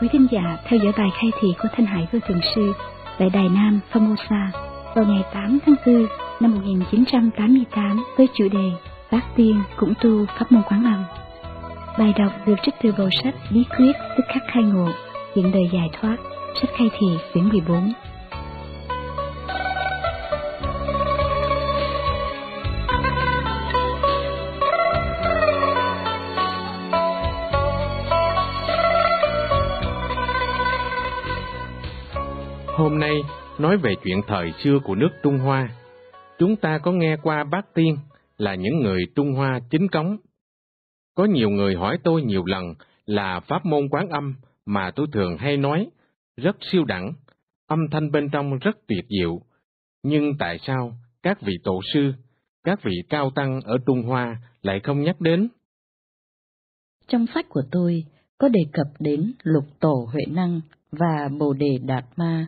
quý khán giả theo dõi bài khai thị của Thanh Hải Vô Thượng Sư tại Đài Nam, Formosa vào ngày 8 tháng 4 năm 1988 với chủ đề Bác Tiên cũng tu Pháp môn Quán Âm. Bài đọc được trích từ bộ sách Bí quyết tức khắc khai ngộ, hiện đời giải thoát, sách khai thị quyển 14. hôm nay nói về chuyện thời xưa của nước Trung Hoa. Chúng ta có nghe qua bác tiên là những người Trung Hoa chính cống. Có nhiều người hỏi tôi nhiều lần là pháp môn quán âm mà tôi thường hay nói, rất siêu đẳng, âm thanh bên trong rất tuyệt diệu. Nhưng tại sao các vị tổ sư, các vị cao tăng ở Trung Hoa lại không nhắc đến? Trong sách của tôi có đề cập đến lục tổ Huệ Năng và Bồ Đề Đạt Ma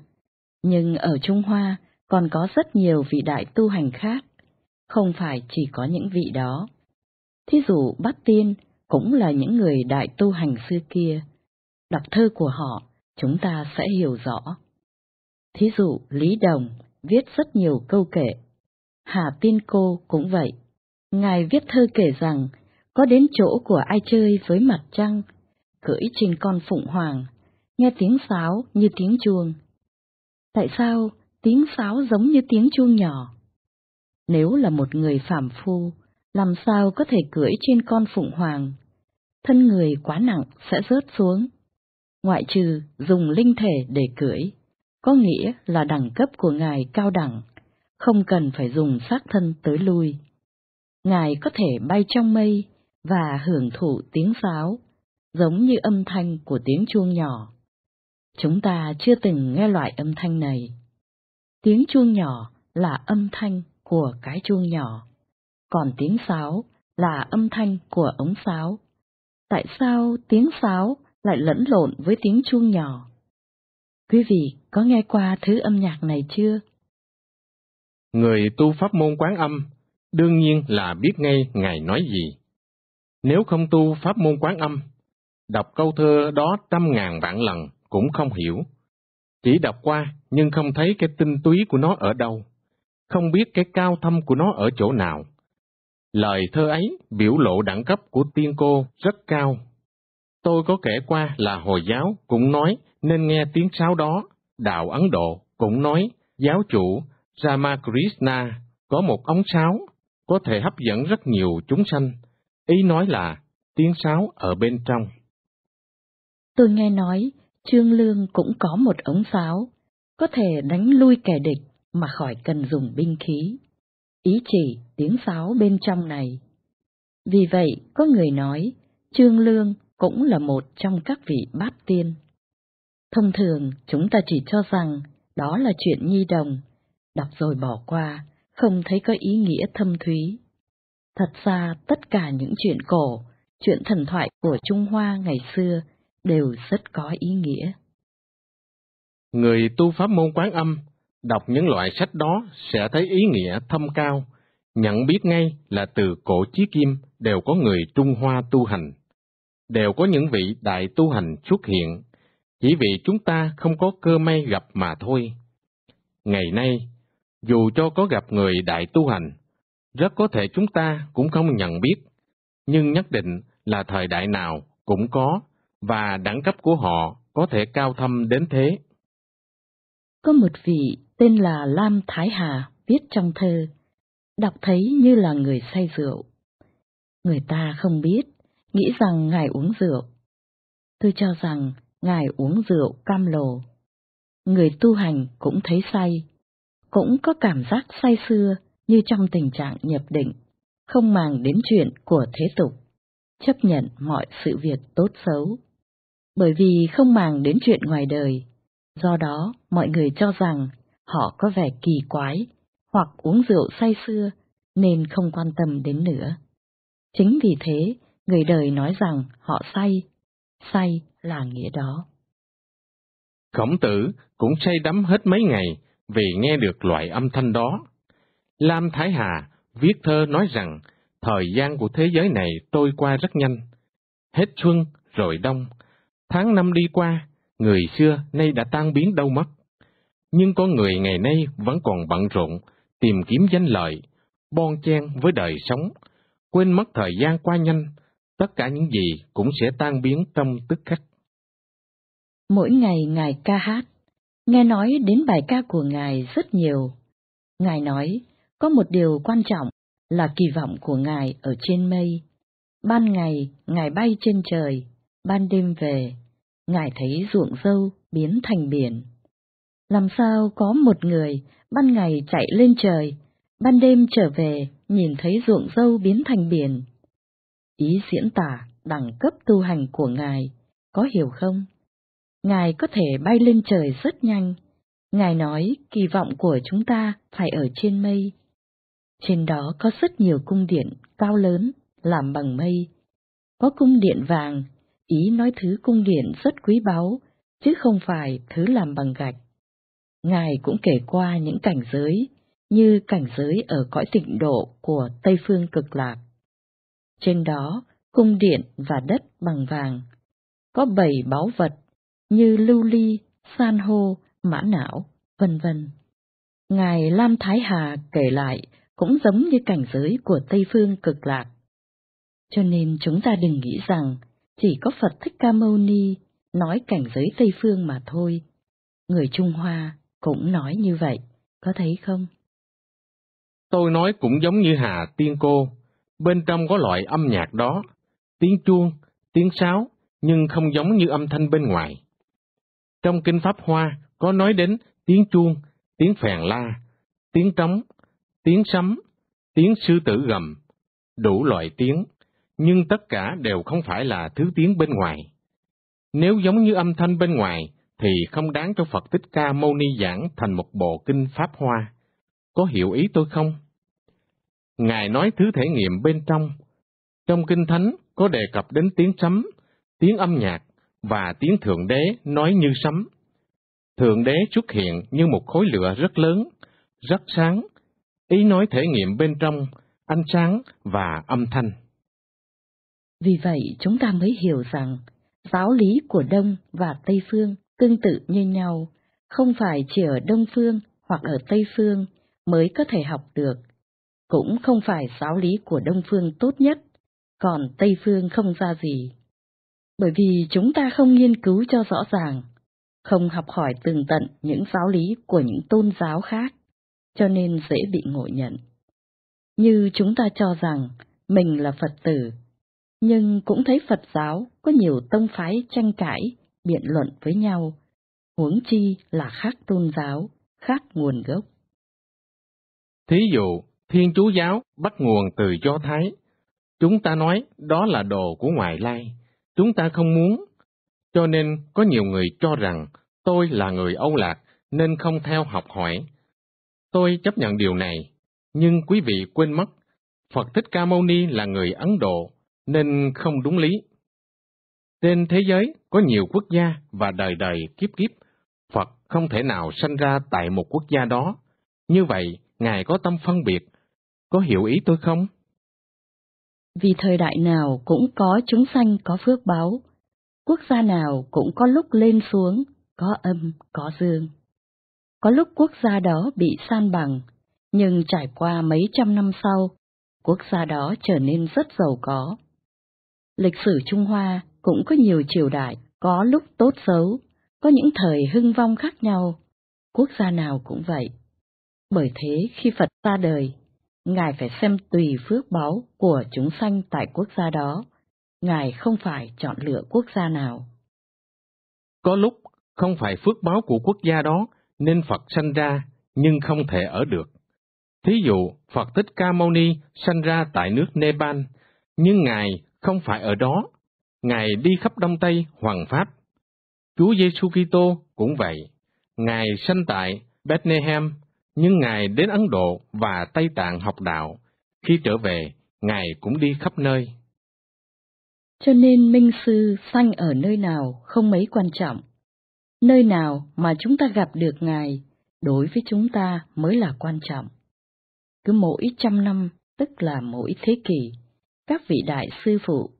nhưng ở Trung Hoa còn có rất nhiều vị đại tu hành khác, không phải chỉ có những vị đó. Thí dụ Bát Tiên cũng là những người đại tu hành xưa kia. Đọc thơ của họ, chúng ta sẽ hiểu rõ. Thí dụ Lý Đồng viết rất nhiều câu kể. Hà Tiên Cô cũng vậy. Ngài viết thơ kể rằng, có đến chỗ của ai chơi với mặt trăng, cưỡi trên con phụng hoàng, nghe tiếng sáo như tiếng chuông, Tại sao tiếng sáo giống như tiếng chuông nhỏ? Nếu là một người phàm phu, làm sao có thể cưỡi trên con phụng hoàng? Thân người quá nặng sẽ rớt xuống. Ngoại trừ dùng linh thể để cưỡi, có nghĩa là đẳng cấp của ngài cao đẳng, không cần phải dùng xác thân tới lui. Ngài có thể bay trong mây và hưởng thụ tiếng sáo, giống như âm thanh của tiếng chuông nhỏ. Chúng ta chưa từng nghe loại âm thanh này. Tiếng chuông nhỏ là âm thanh của cái chuông nhỏ, còn tiếng sáo là âm thanh của ống sáo. Tại sao tiếng sáo lại lẫn lộn với tiếng chuông nhỏ? Quý vị có nghe qua thứ âm nhạc này chưa? Người tu pháp môn quán âm đương nhiên là biết ngay Ngài nói gì. Nếu không tu pháp môn quán âm, đọc câu thơ đó trăm ngàn vạn lần cũng không hiểu. Chỉ đọc qua nhưng không thấy cái tinh túy của nó ở đâu, không biết cái cao thâm của nó ở chỗ nào. Lời thơ ấy biểu lộ đẳng cấp của tiên cô rất cao. Tôi có kể qua là Hồi giáo cũng nói nên nghe tiếng sáo đó, đạo Ấn Độ cũng nói giáo chủ Ramakrishna có một ống sáo có thể hấp dẫn rất nhiều chúng sanh, ý nói là tiếng sáo ở bên trong. Tôi nghe nói Trương Lương cũng có một ống pháo, có thể đánh lui kẻ địch mà khỏi cần dùng binh khí. Ý chỉ tiếng pháo bên trong này. Vì vậy, có người nói, Trương Lương cũng là một trong các vị bát tiên. Thông thường, chúng ta chỉ cho rằng đó là chuyện nhi đồng, đọc rồi bỏ qua, không thấy có ý nghĩa thâm thúy. Thật ra, tất cả những chuyện cổ, chuyện thần thoại của Trung Hoa ngày xưa đều rất có ý nghĩa. Người tu pháp môn quán âm đọc những loại sách đó sẽ thấy ý nghĩa thâm cao, nhận biết ngay là từ cổ chí kim đều có người Trung Hoa tu hành, đều có những vị đại tu hành xuất hiện, chỉ vì chúng ta không có cơ may gặp mà thôi. Ngày nay, dù cho có gặp người đại tu hành, rất có thể chúng ta cũng không nhận biết, nhưng nhất định là thời đại nào cũng có và đẳng cấp của họ có thể cao thâm đến thế. Có một vị tên là Lam Thái Hà viết trong thơ, đọc thấy như là người say rượu. Người ta không biết, nghĩ rằng ngài uống rượu. Tôi cho rằng ngài uống rượu cam lồ. Người tu hành cũng thấy say, cũng có cảm giác say xưa như trong tình trạng nhập định, không màng đến chuyện của thế tục, chấp nhận mọi sự việc tốt xấu bởi vì không màng đến chuyện ngoài đời. Do đó, mọi người cho rằng họ có vẻ kỳ quái hoặc uống rượu say xưa nên không quan tâm đến nữa. Chính vì thế, người đời nói rằng họ say, say là nghĩa đó. Khổng tử cũng say đắm hết mấy ngày vì nghe được loại âm thanh đó. Lam Thái Hà viết thơ nói rằng thời gian của thế giới này tôi qua rất nhanh. Hết xuân rồi đông, Tháng năm đi qua, người xưa nay đã tan biến đâu mất. Nhưng có người ngày nay vẫn còn bận rộn, tìm kiếm danh lợi, bon chen với đời sống, quên mất thời gian qua nhanh, tất cả những gì cũng sẽ tan biến trong tức khắc. Mỗi ngày Ngài ca hát, nghe nói đến bài ca của Ngài rất nhiều. Ngài nói, có một điều quan trọng là kỳ vọng của Ngài ở trên mây. Ban ngày, Ngài bay trên trời, Ban đêm về, ngài thấy ruộng dâu biến thành biển. Làm sao có một người ban ngày chạy lên trời, ban đêm trở về nhìn thấy ruộng dâu biến thành biển? Ý diễn tả đẳng cấp tu hành của ngài, có hiểu không? Ngài có thể bay lên trời rất nhanh. Ngài nói kỳ vọng của chúng ta phải ở trên mây. Trên đó có rất nhiều cung điện cao lớn làm bằng mây. Có cung điện vàng ý nói thứ cung điện rất quý báu, chứ không phải thứ làm bằng gạch. Ngài cũng kể qua những cảnh giới, như cảnh giới ở cõi tịnh độ của Tây Phương Cực Lạc. Trên đó, cung điện và đất bằng vàng, có bảy báu vật như lưu ly, san hô, mã não, vân vân. Ngài Lam Thái Hà kể lại cũng giống như cảnh giới của Tây Phương cực lạc. Cho nên chúng ta đừng nghĩ rằng chỉ có Phật Thích Ca Mâu Ni nói cảnh giới Tây Phương mà thôi. Người Trung Hoa cũng nói như vậy, có thấy không? Tôi nói cũng giống như Hà Tiên Cô, bên trong có loại âm nhạc đó, tiếng chuông, tiếng sáo, nhưng không giống như âm thanh bên ngoài. Trong Kinh Pháp Hoa có nói đến tiếng chuông, tiếng phèn la, tiếng trống, tiếng sấm, tiếng sư tử gầm, đủ loại tiếng nhưng tất cả đều không phải là thứ tiếng bên ngoài. Nếu giống như âm thanh bên ngoài, thì không đáng cho Phật Thích Ca Mâu Ni giảng thành một bộ kinh Pháp Hoa. Có hiểu ý tôi không? Ngài nói thứ thể nghiệm bên trong. Trong Kinh Thánh có đề cập đến tiếng sấm, tiếng âm nhạc và tiếng Thượng Đế nói như sấm. Thượng Đế xuất hiện như một khối lửa rất lớn, rất sáng, ý nói thể nghiệm bên trong, ánh sáng và âm thanh. Vì vậy chúng ta mới hiểu rằng giáo lý của Đông và Tây Phương tương tự như nhau, không phải chỉ ở Đông Phương hoặc ở Tây Phương mới có thể học được, cũng không phải giáo lý của Đông Phương tốt nhất, còn Tây Phương không ra gì. Bởi vì chúng ta không nghiên cứu cho rõ ràng, không học hỏi tường tận những giáo lý của những tôn giáo khác, cho nên dễ bị ngộ nhận. Như chúng ta cho rằng mình là Phật tử nhưng cũng thấy Phật giáo có nhiều tông phái tranh cãi, biện luận với nhau, huống chi là khác tôn giáo, khác nguồn gốc. Thí dụ, Thiên Chúa giáo bắt nguồn từ Do Thái. Chúng ta nói đó là đồ của ngoại lai, chúng ta không muốn. Cho nên có nhiều người cho rằng tôi là người Âu Lạc nên không theo học hỏi. Tôi chấp nhận điều này, nhưng quý vị quên mất, Phật Thích Ca Mâu Ni là người Ấn Độ nên không đúng lý. Trên thế giới có nhiều quốc gia và đời đời kiếp kiếp, Phật không thể nào sanh ra tại một quốc gia đó. Như vậy, Ngài có tâm phân biệt, có hiểu ý tôi không? Vì thời đại nào cũng có chúng sanh có phước báo, quốc gia nào cũng có lúc lên xuống, có âm, có dương. Có lúc quốc gia đó bị san bằng, nhưng trải qua mấy trăm năm sau, quốc gia đó trở nên rất giàu có. Lịch sử Trung Hoa cũng có nhiều triều đại, có lúc tốt xấu, có những thời hưng vong khác nhau, quốc gia nào cũng vậy. Bởi thế khi Phật ra đời, Ngài phải xem tùy phước báu của chúng sanh tại quốc gia đó, Ngài không phải chọn lựa quốc gia nào. Có lúc không phải phước báo của quốc gia đó nên Phật sanh ra, nhưng không thể ở được. Thí dụ, Phật Thích Ca Mâu Ni sanh ra tại nước Nepal, nhưng Ngài không phải ở đó. Ngài đi khắp Đông Tây, Hoàng Pháp. Chúa Giêsu Kitô cũng vậy. Ngài sanh tại Bethlehem, nhưng Ngài đến Ấn Độ và Tây Tạng học đạo. Khi trở về, Ngài cũng đi khắp nơi. Cho nên Minh Sư sanh ở nơi nào không mấy quan trọng. Nơi nào mà chúng ta gặp được Ngài đối với chúng ta mới là quan trọng. Cứ mỗi trăm năm, tức là mỗi thế kỷ, các vị đại sư phụ,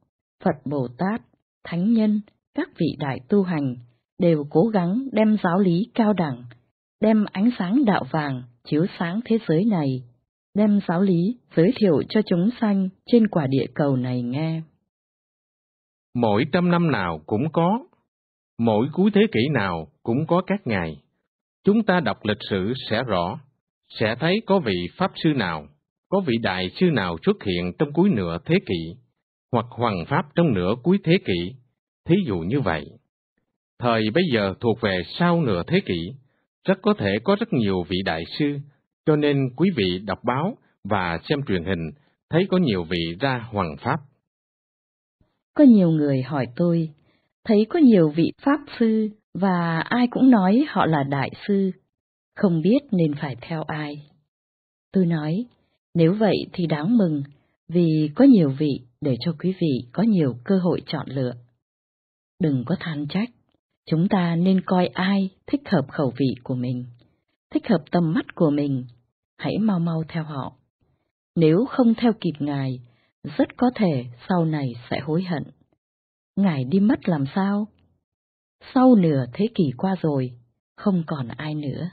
Phật Bồ Tát, Thánh Nhân, các vị đại tu hành đều cố gắng đem giáo lý cao đẳng, đem ánh sáng đạo vàng chiếu sáng thế giới này, đem giáo lý giới thiệu cho chúng sanh trên quả địa cầu này nghe. Mỗi trăm năm nào cũng có, mỗi cuối thế kỷ nào cũng có các ngày. Chúng ta đọc lịch sử sẽ rõ, sẽ thấy có vị Pháp Sư nào có vị đại sư nào xuất hiện trong cuối nửa thế kỷ, hoặc hoàng pháp trong nửa cuối thế kỷ, thí dụ như vậy. Thời bây giờ thuộc về sau nửa thế kỷ, rất có thể có rất nhiều vị đại sư, cho nên quý vị đọc báo và xem truyền hình thấy có nhiều vị ra hoàng pháp. Có nhiều người hỏi tôi, thấy có nhiều vị pháp sư và ai cũng nói họ là đại sư, không biết nên phải theo ai. Tôi nói, nếu vậy thì đáng mừng, vì có nhiều vị để cho quý vị có nhiều cơ hội chọn lựa. Đừng có than trách, chúng ta nên coi ai thích hợp khẩu vị của mình, thích hợp tầm mắt của mình, hãy mau mau theo họ. Nếu không theo kịp Ngài, rất có thể sau này sẽ hối hận. Ngài đi mất làm sao? Sau nửa thế kỷ qua rồi, không còn ai nữa.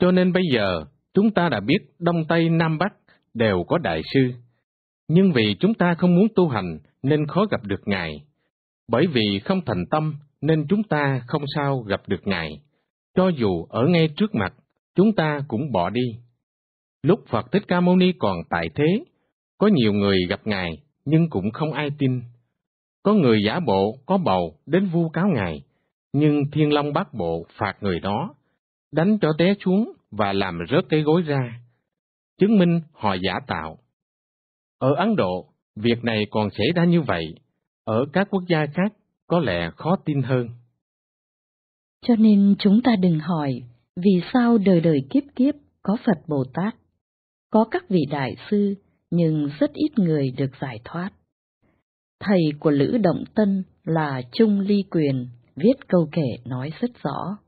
Cho nên bây giờ, Chúng ta đã biết Đông Tây Nam Bắc đều có đại sư, nhưng vì chúng ta không muốn tu hành nên khó gặp được Ngài. Bởi vì không thành tâm nên chúng ta không sao gặp được Ngài, cho dù ở ngay trước mặt, chúng ta cũng bỏ đi. Lúc Phật Thích Ca Mâu Ni còn tại thế, có nhiều người gặp Ngài nhưng cũng không ai tin. Có người giả bộ, có bầu đến vu cáo Ngài, nhưng Thiên Long bát bộ phạt người đó, đánh cho té xuống và làm rớt cái gối ra, chứng minh họ giả tạo. Ở Ấn Độ, việc này còn xảy ra như vậy, ở các quốc gia khác có lẽ khó tin hơn. Cho nên chúng ta đừng hỏi vì sao đời đời kiếp kiếp có Phật Bồ Tát, có các vị đại sư nhưng rất ít người được giải thoát. Thầy của Lữ Động Tân là Trung Ly Quyền viết câu kể nói rất rõ.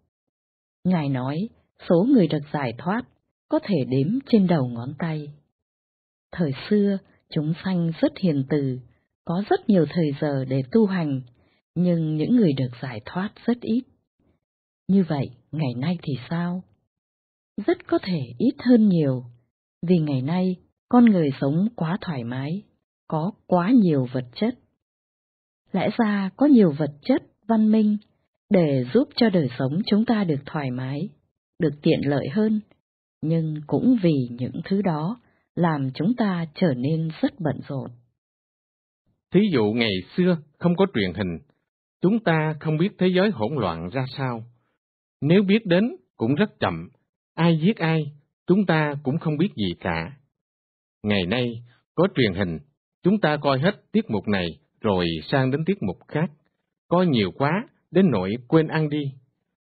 Ngài nói, số người được giải thoát có thể đếm trên đầu ngón tay. Thời xưa, chúng sanh rất hiền từ, có rất nhiều thời giờ để tu hành, nhưng những người được giải thoát rất ít. Như vậy, ngày nay thì sao? Rất có thể ít hơn nhiều, vì ngày nay con người sống quá thoải mái, có quá nhiều vật chất. Lẽ ra có nhiều vật chất văn minh để giúp cho đời sống chúng ta được thoải mái, được tiện lợi hơn, nhưng cũng vì những thứ đó làm chúng ta trở nên rất bận rộn. Thí dụ ngày xưa không có truyền hình, chúng ta không biết thế giới hỗn loạn ra sao. Nếu biết đến cũng rất chậm, ai giết ai, chúng ta cũng không biết gì cả. Ngày nay, có truyền hình, chúng ta coi hết tiết mục này rồi sang đến tiết mục khác. Coi nhiều quá, đến nỗi quên ăn đi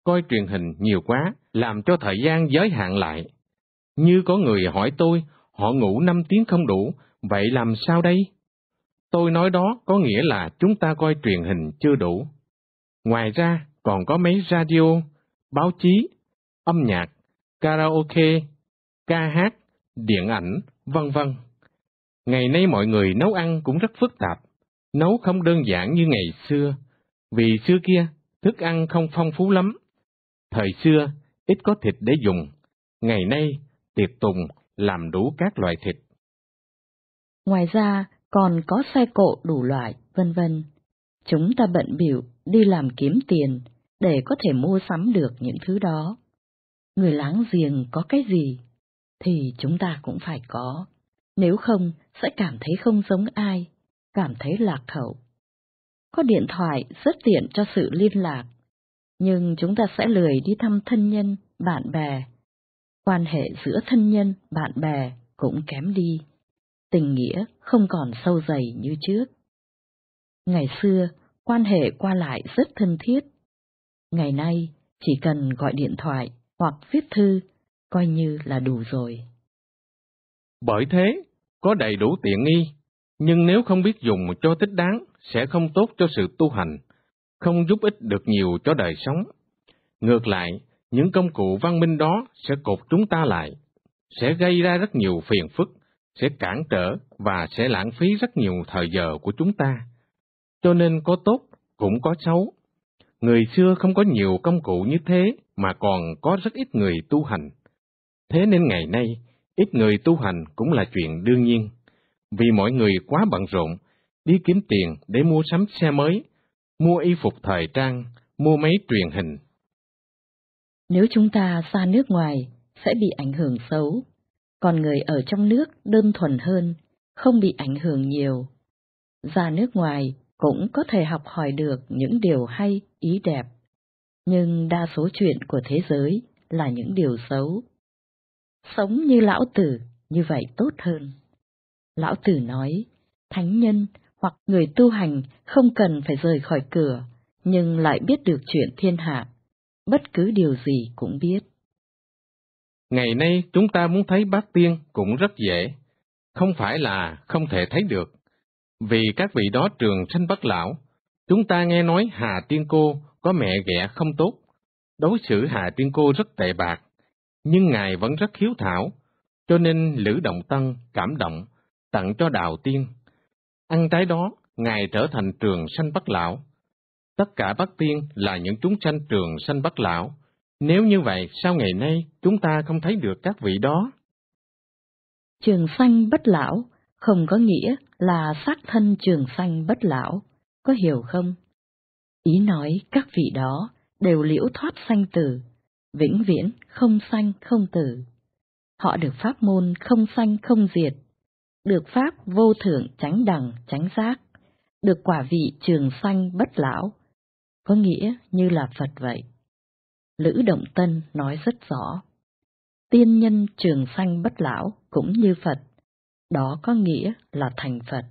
coi truyền hình nhiều quá, làm cho thời gian giới hạn lại. Như có người hỏi tôi, họ ngủ 5 tiếng không đủ, vậy làm sao đây? Tôi nói đó có nghĩa là chúng ta coi truyền hình chưa đủ. Ngoài ra, còn có mấy radio, báo chí, âm nhạc, karaoke, ca hát, điện ảnh, vân vân. Ngày nay mọi người nấu ăn cũng rất phức tạp, nấu không đơn giản như ngày xưa, vì xưa kia thức ăn không phong phú lắm. Thời xưa, ít có thịt để dùng, ngày nay tiệc tùng làm đủ các loại thịt. Ngoài ra, còn có xe cộ đủ loại, vân vân. Chúng ta bận biểu đi làm kiếm tiền để có thể mua sắm được những thứ đó. Người láng giềng có cái gì thì chúng ta cũng phải có, nếu không sẽ cảm thấy không giống ai, cảm thấy lạc hậu. Có điện thoại rất tiện cho sự liên lạc, nhưng chúng ta sẽ lười đi thăm thân nhân, bạn bè. Quan hệ giữa thân nhân, bạn bè cũng kém đi. Tình nghĩa không còn sâu dày như trước. Ngày xưa, quan hệ qua lại rất thân thiết. Ngày nay, chỉ cần gọi điện thoại hoặc viết thư, coi như là đủ rồi. Bởi thế, có đầy đủ tiện nghi, nhưng nếu không biết dùng cho thích đáng sẽ không tốt cho sự tu hành không giúp ích được nhiều cho đời sống. Ngược lại, những công cụ văn minh đó sẽ cột chúng ta lại, sẽ gây ra rất nhiều phiền phức, sẽ cản trở và sẽ lãng phí rất nhiều thời giờ của chúng ta. Cho nên có tốt cũng có xấu. Người xưa không có nhiều công cụ như thế mà còn có rất ít người tu hành. Thế nên ngày nay, ít người tu hành cũng là chuyện đương nhiên, vì mọi người quá bận rộn, đi kiếm tiền để mua sắm xe mới, mua y phục thời trang, mua máy truyền hình. Nếu chúng ta ra nước ngoài, sẽ bị ảnh hưởng xấu, còn người ở trong nước đơn thuần hơn, không bị ảnh hưởng nhiều. Ra nước ngoài cũng có thể học hỏi được những điều hay, ý đẹp, nhưng đa số chuyện của thế giới là những điều xấu. Sống như lão tử, như vậy tốt hơn. Lão tử nói, thánh nhân hoặc người tu hành không cần phải rời khỏi cửa, nhưng lại biết được chuyện thiên hạ, bất cứ điều gì cũng biết. Ngày nay chúng ta muốn thấy bát tiên cũng rất dễ, không phải là không thể thấy được. Vì các vị đó trường sinh bất lão, chúng ta nghe nói Hà Tiên Cô có mẹ ghẻ không tốt, đối xử Hà Tiên Cô rất tệ bạc, nhưng Ngài vẫn rất hiếu thảo, cho nên Lữ Động Tân cảm động, tặng cho Đào Tiên Ăn trái đó, Ngài trở thành trường sanh bất lão. Tất cả bác tiên là những chúng sanh trường sanh bất lão. Nếu như vậy, sao ngày nay chúng ta không thấy được các vị đó? Trường sanh bất lão không có nghĩa là xác thân trường sanh bất lão, có hiểu không? Ý nói các vị đó đều liễu thoát sanh tử, vĩnh viễn không sanh không tử. Họ được pháp môn không sanh không diệt, được pháp vô thượng tránh đẳng tránh giác, được quả vị trường sanh bất lão, có nghĩa như là Phật vậy. Lữ Động Tân nói rất rõ, tiên nhân trường sanh bất lão cũng như Phật, đó có nghĩa là thành Phật.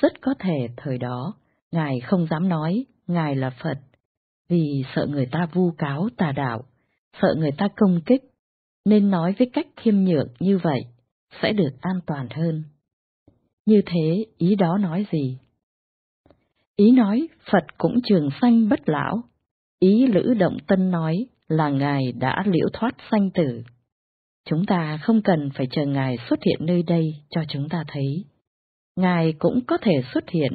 Rất có thể thời đó, Ngài không dám nói Ngài là Phật, vì sợ người ta vu cáo tà đạo, sợ người ta công kích, nên nói với cách khiêm nhượng như vậy sẽ được an toàn hơn. Như thế, ý đó nói gì? Ý nói Phật cũng trường sanh bất lão, ý Lữ Động Tân nói là Ngài đã liễu thoát sanh tử. Chúng ta không cần phải chờ Ngài xuất hiện nơi đây cho chúng ta thấy. Ngài cũng có thể xuất hiện,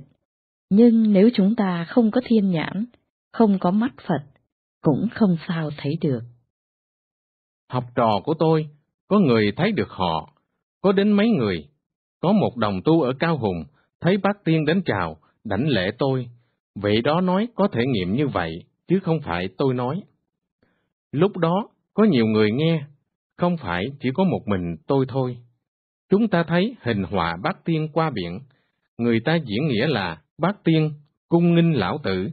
nhưng nếu chúng ta không có thiên nhãn, không có mắt Phật, cũng không sao thấy được. Học trò của tôi, có người thấy được họ, có đến mấy người, có một đồng tu ở Cao Hùng, thấy bác tiên đến chào, đảnh lễ tôi. Vị đó nói có thể nghiệm như vậy, chứ không phải tôi nói. Lúc đó, có nhiều người nghe, không phải chỉ có một mình tôi thôi. Chúng ta thấy hình họa bác tiên qua biển, người ta diễn nghĩa là bác tiên, cung nghinh lão tử.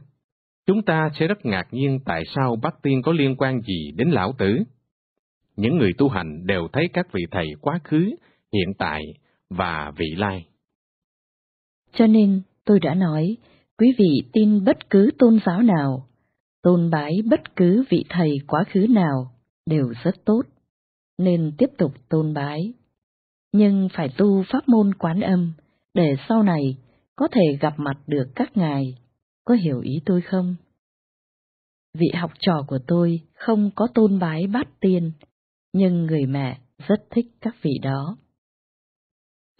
Chúng ta sẽ rất ngạc nhiên tại sao bác tiên có liên quan gì đến lão tử. Những người tu hành đều thấy các vị thầy quá khứ hiện tại và vị lai. Cho nên, tôi đã nói, quý vị tin bất cứ tôn giáo nào, tôn bái bất cứ vị thầy quá khứ nào đều rất tốt, nên tiếp tục tôn bái. Nhưng phải tu pháp môn quán âm để sau này có thể gặp mặt được các ngài, có hiểu ý tôi không? Vị học trò của tôi không có tôn bái bát tiên, nhưng người mẹ rất thích các vị đó.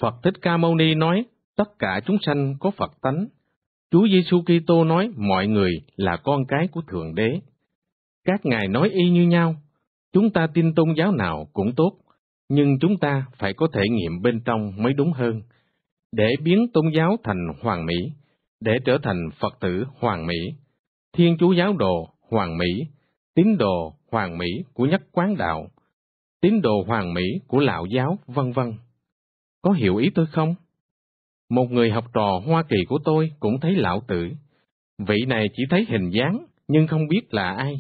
Phật Thích Ca Mâu Ni nói, tất cả chúng sanh có Phật tánh. Chúa Giêsu Kitô nói mọi người là con cái của Thượng Đế. Các ngài nói y như nhau, chúng ta tin tôn giáo nào cũng tốt, nhưng chúng ta phải có thể nghiệm bên trong mới đúng hơn. Để biến tôn giáo thành hoàng mỹ, để trở thành Phật tử hoàng mỹ, Thiên Chúa giáo đồ hoàng mỹ, tín đồ hoàng mỹ của nhất quán đạo, tín đồ hoàng mỹ của lão giáo, vân vân có hiểu ý tôi không? Một người học trò Hoa Kỳ của tôi cũng thấy lão tử. Vị này chỉ thấy hình dáng, nhưng không biết là ai.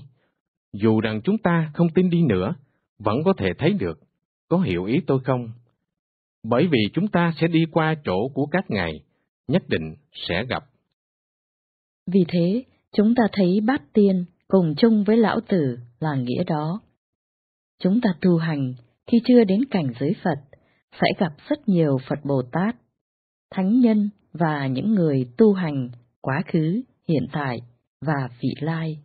Dù rằng chúng ta không tin đi nữa, vẫn có thể thấy được, có hiểu ý tôi không? Bởi vì chúng ta sẽ đi qua chỗ của các ngài, nhất định sẽ gặp. Vì thế, chúng ta thấy bát tiên cùng chung với lão tử là nghĩa đó. Chúng ta tu hành khi chưa đến cảnh giới Phật sẽ gặp rất nhiều Phật Bồ Tát, thánh nhân và những người tu hành quá khứ, hiện tại và vị lai.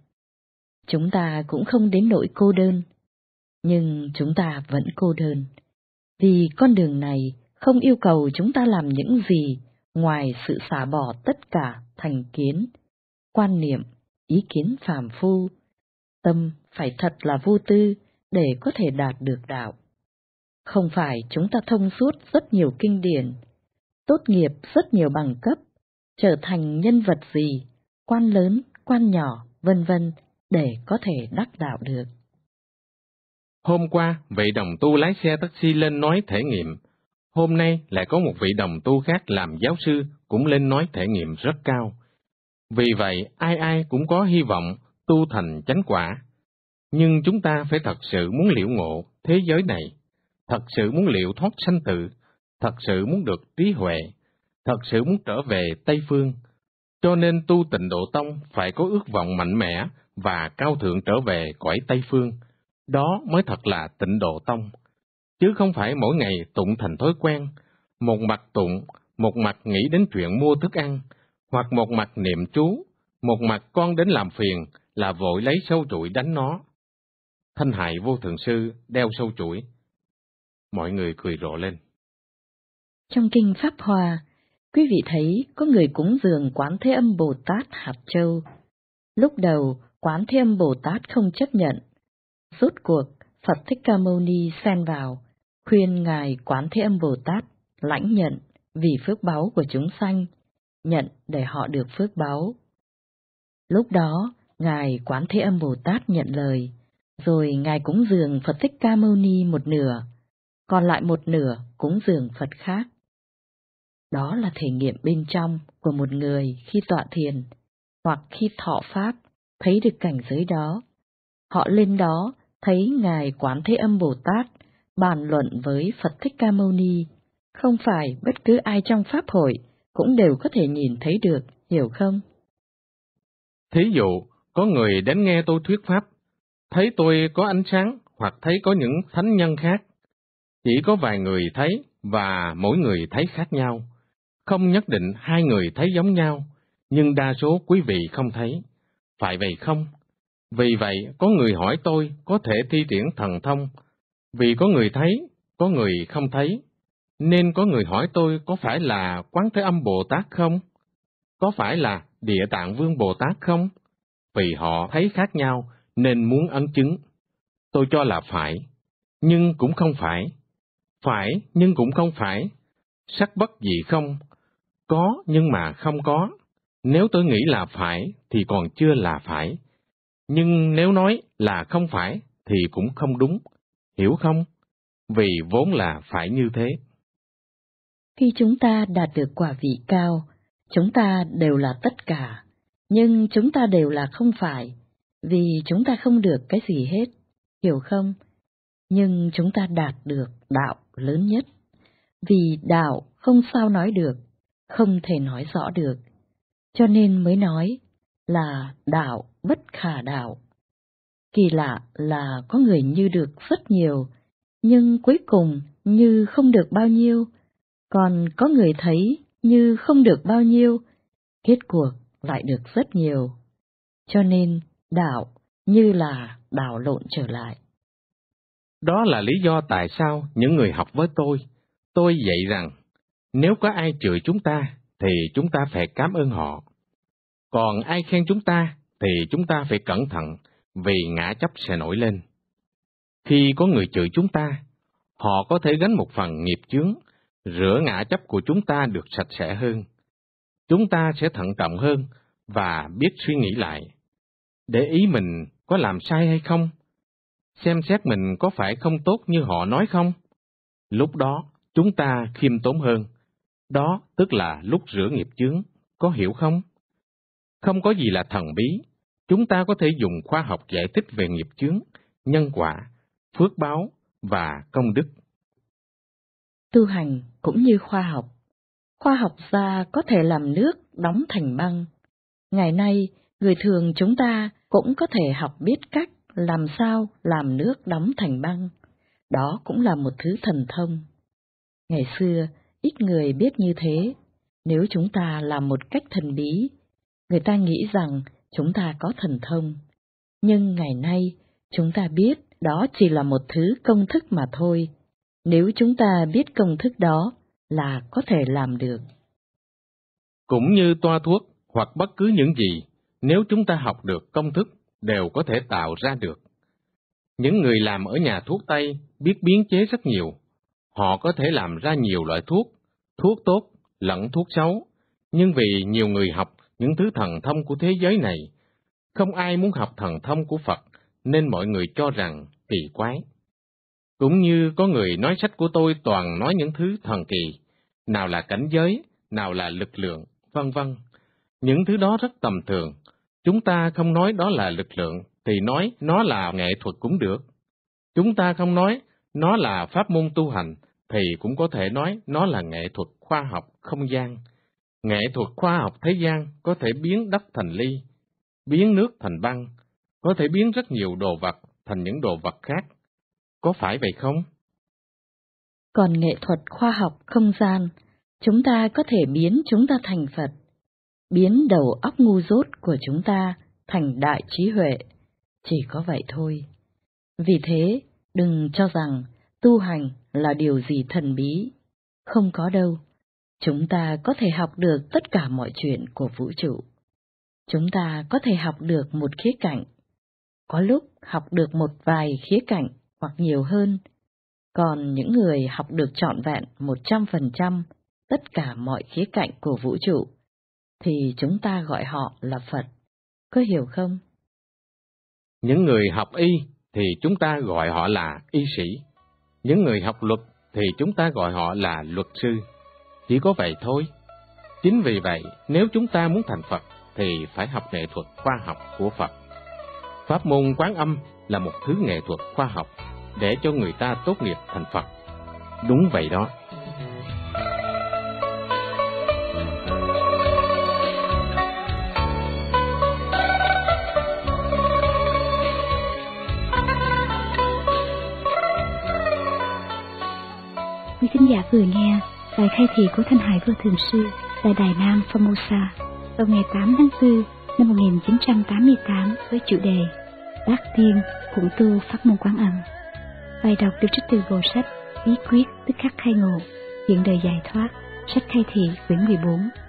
Chúng ta cũng không đến nỗi cô đơn, nhưng chúng ta vẫn cô đơn, vì con đường này không yêu cầu chúng ta làm những gì ngoài sự xả bỏ tất cả thành kiến, quan niệm, ý kiến phàm phu. Tâm phải thật là vô tư để có thể đạt được đạo. Không phải chúng ta thông suốt rất nhiều kinh điển, tốt nghiệp rất nhiều bằng cấp, trở thành nhân vật gì, quan lớn, quan nhỏ, vân vân để có thể đắc đạo được. Hôm qua, vị đồng tu lái xe taxi lên nói thể nghiệm. Hôm nay lại có một vị đồng tu khác làm giáo sư cũng lên nói thể nghiệm rất cao. Vì vậy, ai ai cũng có hy vọng tu thành chánh quả. Nhưng chúng ta phải thật sự muốn liễu ngộ thế giới này thật sự muốn liệu thoát sanh tử, thật sự muốn được trí huệ, thật sự muốn trở về Tây Phương. Cho nên tu tịnh độ tông phải có ước vọng mạnh mẽ và cao thượng trở về cõi Tây Phương. Đó mới thật là tịnh độ tông. Chứ không phải mỗi ngày tụng thành thói quen, một mặt tụng, một mặt nghĩ đến chuyện mua thức ăn, hoặc một mặt niệm chú, một mặt con đến làm phiền là vội lấy sâu chuỗi đánh nó. Thanh hại vô thượng sư đeo sâu chuỗi, Mọi người cười rộ lên. Trong kinh Pháp Hòa, quý vị thấy có người cúng dường Quán Thế Âm Bồ Tát hạt châu. Lúc đầu, Quán Thế Âm Bồ Tát không chấp nhận. Rốt cuộc, Phật Thích Ca Mâu Ni xen vào, khuyên Ngài Quán Thế Âm Bồ Tát lãnh nhận vì phước báu của chúng sanh, nhận để họ được phước báu. Lúc đó, Ngài Quán Thế Âm Bồ Tát nhận lời, rồi Ngài cúng dường Phật Thích Ca Mâu Ni một nửa, còn lại một nửa cúng dường Phật khác. Đó là thể nghiệm bên trong của một người khi tọa thiền hoặc khi thọ Pháp thấy được cảnh giới đó. Họ lên đó thấy Ngài Quán Thế Âm Bồ Tát bàn luận với Phật Thích Ca Mâu Ni. Không phải bất cứ ai trong Pháp hội cũng đều có thể nhìn thấy được, hiểu không? Thí dụ, có người đến nghe tôi thuyết Pháp, thấy tôi có ánh sáng hoặc thấy có những thánh nhân khác chỉ có vài người thấy và mỗi người thấy khác nhau. Không nhất định hai người thấy giống nhau, nhưng đa số quý vị không thấy. Phải vậy không? Vì vậy, có người hỏi tôi có thể thi triển thần thông, vì có người thấy, có người không thấy, nên có người hỏi tôi có phải là Quán Thế Âm Bồ Tát không? Có phải là Địa Tạng Vương Bồ Tát không? Vì họ thấy khác nhau nên muốn ấn chứng. Tôi cho là phải, nhưng cũng không phải phải nhưng cũng không phải, sắc bất dị không, có nhưng mà không có. Nếu tôi nghĩ là phải thì còn chưa là phải, nhưng nếu nói là không phải thì cũng không đúng, hiểu không? Vì vốn là phải như thế. Khi chúng ta đạt được quả vị cao, chúng ta đều là tất cả, nhưng chúng ta đều là không phải, vì chúng ta không được cái gì hết, hiểu không? Nhưng chúng ta đạt được đạo lớn nhất, vì đạo không sao nói được, không thể nói rõ được, cho nên mới nói là đạo bất khả đạo. Kỳ lạ là có người như được rất nhiều, nhưng cuối cùng như không được bao nhiêu, còn có người thấy như không được bao nhiêu, kết cuộc lại được rất nhiều. Cho nên đạo như là đảo lộn trở lại. Đó là lý do tại sao những người học với tôi, tôi dạy rằng, nếu có ai chửi chúng ta, thì chúng ta phải cảm ơn họ. Còn ai khen chúng ta, thì chúng ta phải cẩn thận, vì ngã chấp sẽ nổi lên. Khi có người chửi chúng ta, họ có thể gánh một phần nghiệp chướng, rửa ngã chấp của chúng ta được sạch sẽ hơn. Chúng ta sẽ thận trọng hơn và biết suy nghĩ lại. Để ý mình có làm sai hay không, xem xét mình có phải không tốt như họ nói không? Lúc đó, chúng ta khiêm tốn hơn. Đó tức là lúc rửa nghiệp chướng, có hiểu không? Không có gì là thần bí, chúng ta có thể dùng khoa học giải thích về nghiệp chướng, nhân quả, phước báo và công đức. Tu hành cũng như khoa học. Khoa học gia có thể làm nước đóng thành băng. Ngày nay, người thường chúng ta cũng có thể học biết cách làm sao làm nước đóng thành băng. Đó cũng là một thứ thần thông. Ngày xưa, ít người biết như thế. Nếu chúng ta làm một cách thần bí, người ta nghĩ rằng chúng ta có thần thông. Nhưng ngày nay, chúng ta biết đó chỉ là một thứ công thức mà thôi. Nếu chúng ta biết công thức đó là có thể làm được. Cũng như toa thuốc hoặc bất cứ những gì, nếu chúng ta học được công thức đều có thể tạo ra được. Những người làm ở nhà thuốc Tây biết biến chế rất nhiều. Họ có thể làm ra nhiều loại thuốc, thuốc tốt lẫn thuốc xấu, nhưng vì nhiều người học những thứ thần thông của thế giới này, không ai muốn học thần thông của Phật nên mọi người cho rằng kỳ quái. Cũng như có người nói sách của tôi toàn nói những thứ thần kỳ, nào là cảnh giới, nào là lực lượng, vân vân. Những thứ đó rất tầm thường, Chúng ta không nói đó là lực lượng, thì nói nó là nghệ thuật cũng được. Chúng ta không nói nó là pháp môn tu hành, thì cũng có thể nói nó là nghệ thuật khoa học không gian. Nghệ thuật khoa học thế gian có thể biến đất thành ly, biến nước thành băng, có thể biến rất nhiều đồ vật thành những đồ vật khác. Có phải vậy không? Còn nghệ thuật khoa học không gian, chúng ta có thể biến chúng ta thành Phật biến đầu óc ngu dốt của chúng ta thành đại trí huệ, chỉ có vậy thôi. Vì thế, đừng cho rằng tu hành là điều gì thần bí, không có đâu. Chúng ta có thể học được tất cả mọi chuyện của vũ trụ. Chúng ta có thể học được một khía cạnh, có lúc học được một vài khía cạnh hoặc nhiều hơn, còn những người học được trọn vẹn 100% tất cả mọi khía cạnh của vũ trụ thì chúng ta gọi họ là Phật. Có hiểu không? Những người học y thì chúng ta gọi họ là y sĩ. Những người học luật thì chúng ta gọi họ là luật sư. Chỉ có vậy thôi. Chính vì vậy, nếu chúng ta muốn thành Phật thì phải học nghệ thuật khoa học của Phật. Pháp môn quán âm là một thứ nghệ thuật khoa học để cho người ta tốt nghiệp thành Phật. Đúng vậy đó. giả vừa nghe bài khai thị của Thanh Hải Vô Thường Sư tại Đài Nam Formosa vào ngày 8 tháng 4 năm 1988 với chủ đề Bác Tiên Phụng tư Pháp Môn Quán Ẩn. Bài đọc được trích từ bộ sách Bí quyết tức khắc khai ngộ, chuyện đời giải thoát, sách khai thị quyển 14.